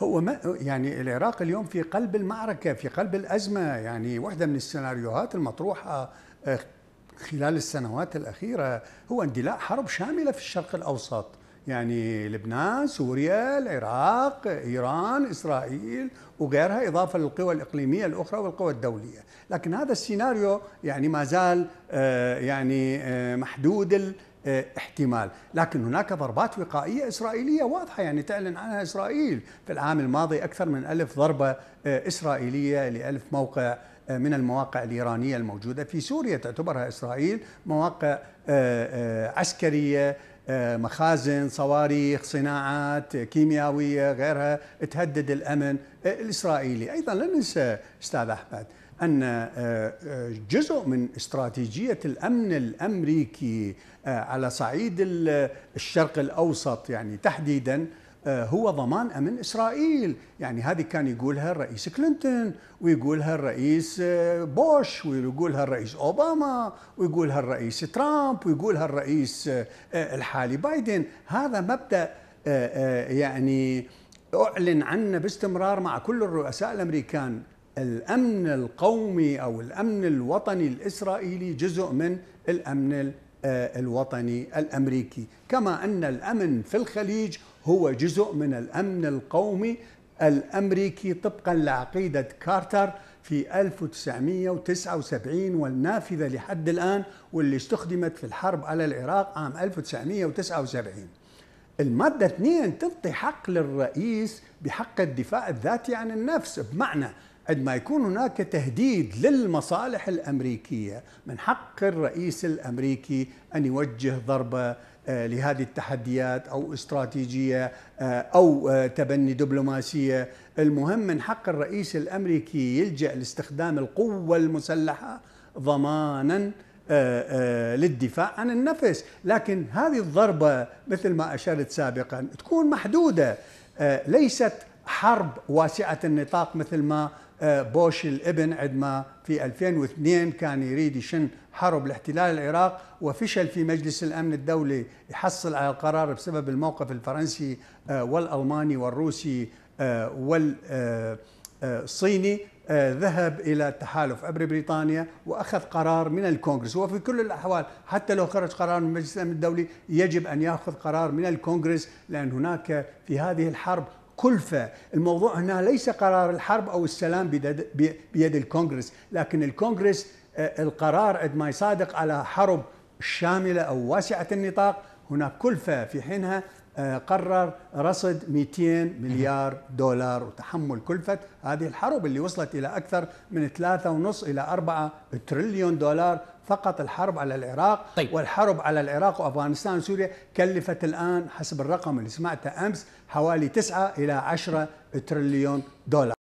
هو ما يعني العراق اليوم في قلب المعركة في قلب الأزمة يعني واحدة من السيناريوهات المطروحة آه، خلال السنوات الأخيرة هو اندلاع حرب شاملة في الشرق الأوسط يعني لبنان، سوريا، العراق، إيران، إسرائيل وغيرها إضافة للقوى الإقليمية الأخرى والقوى الدولية لكن هذا السيناريو يعني ما زال آه، يعني آه، محدود آه، احتمال لكن هناك ضربات وقائية إسرائيلية واضحة يعني تعلن عنها إسرائيل في العام الماضي أكثر من ألف ضربة آه، إسرائيلية لألف موقع آه، من المواقع الإيرانية الموجودة في سوريا تعتبرها إسرائيل مواقع عسكرية مخازن صواريخ صناعات كيميائية غيرها تهدد الأمن الإسرائيلي أيضا لا ننسى أستاذ أحمد أن آه، آه، جزء من استراتيجية الأمن الأمريكي آه، على صعيد الشرق الأوسط يعني تحديداً هو ضمان امن اسرائيل، يعني هذه كان يقولها الرئيس كلينتون ويقولها الرئيس بوش ويقولها الرئيس اوباما ويقولها الرئيس ترامب ويقولها الرئيس الحالي بايدن، هذا مبدا يعني اعلن عنه باستمرار مع كل الرؤساء الامريكان الامن القومي او الامن الوطني الاسرائيلي جزء من الامن آه، الوطني الامريكي، كما ان الامن في الخليج هو جزء من الامن القومي الامريكي طبقا لعقيده كارتر في 1979 والنافذه لحد الان واللي استخدمت في الحرب على العراق عام 1979. المادة 2 تعطي حق للرئيس بحق الدفاع الذاتي عن النفس بمعنى عندما يكون هناك تهديد للمصالح الامريكيه من حق الرئيس الامريكي ان يوجه ضربه آه، لهذه التحديات او استراتيجيه آه، او آه، تبني دبلوماسيه، المهم من حق الرئيس الامريكي يلجا لاستخدام القوه المسلحه ضمانا للدفاع عن النفس، لكن هذه الضربه مثل ما اشرت سابقا تكون محدوده ليست حرب واسعه النطاق مثل ما بوش الابن عندما في 2002 كان يريد يشن حرب لاحتلال العراق وفشل في مجلس الامن الدولي يحصل على القرار بسبب الموقف الفرنسي آه، والالماني والروسي آه، والصيني آه، ذهب الى التحالف عبر بريطانيا واخذ قرار من الكونغرس وفي كل الاحوال حتى لو خرج قرار من مجلس الامن الدولي يجب ان ياخذ قرار من الكونغرس لان هناك في هذه الحرب كلفة الموضوع هنا ليس قرار الحرب أو السلام بيد الكونغرس لكن الكونغرس آه، القرار عندما يصادق على حرب شاملة أو واسعة النطاق هناك كلفة في حينها آه، قرر رصد 200 مليار دولار وتحمل كلفة هذه الحرب اللي وصلت إلى أكثر من 3.5 إلى 4 تريليون دولار فقط الحرب على العراق طيب. والحرب على العراق وأفغانستان وسوريا كلفت الآن حسب الرقم اللي سمعته أمس حوالي 9 إلى 10 تريليون دولار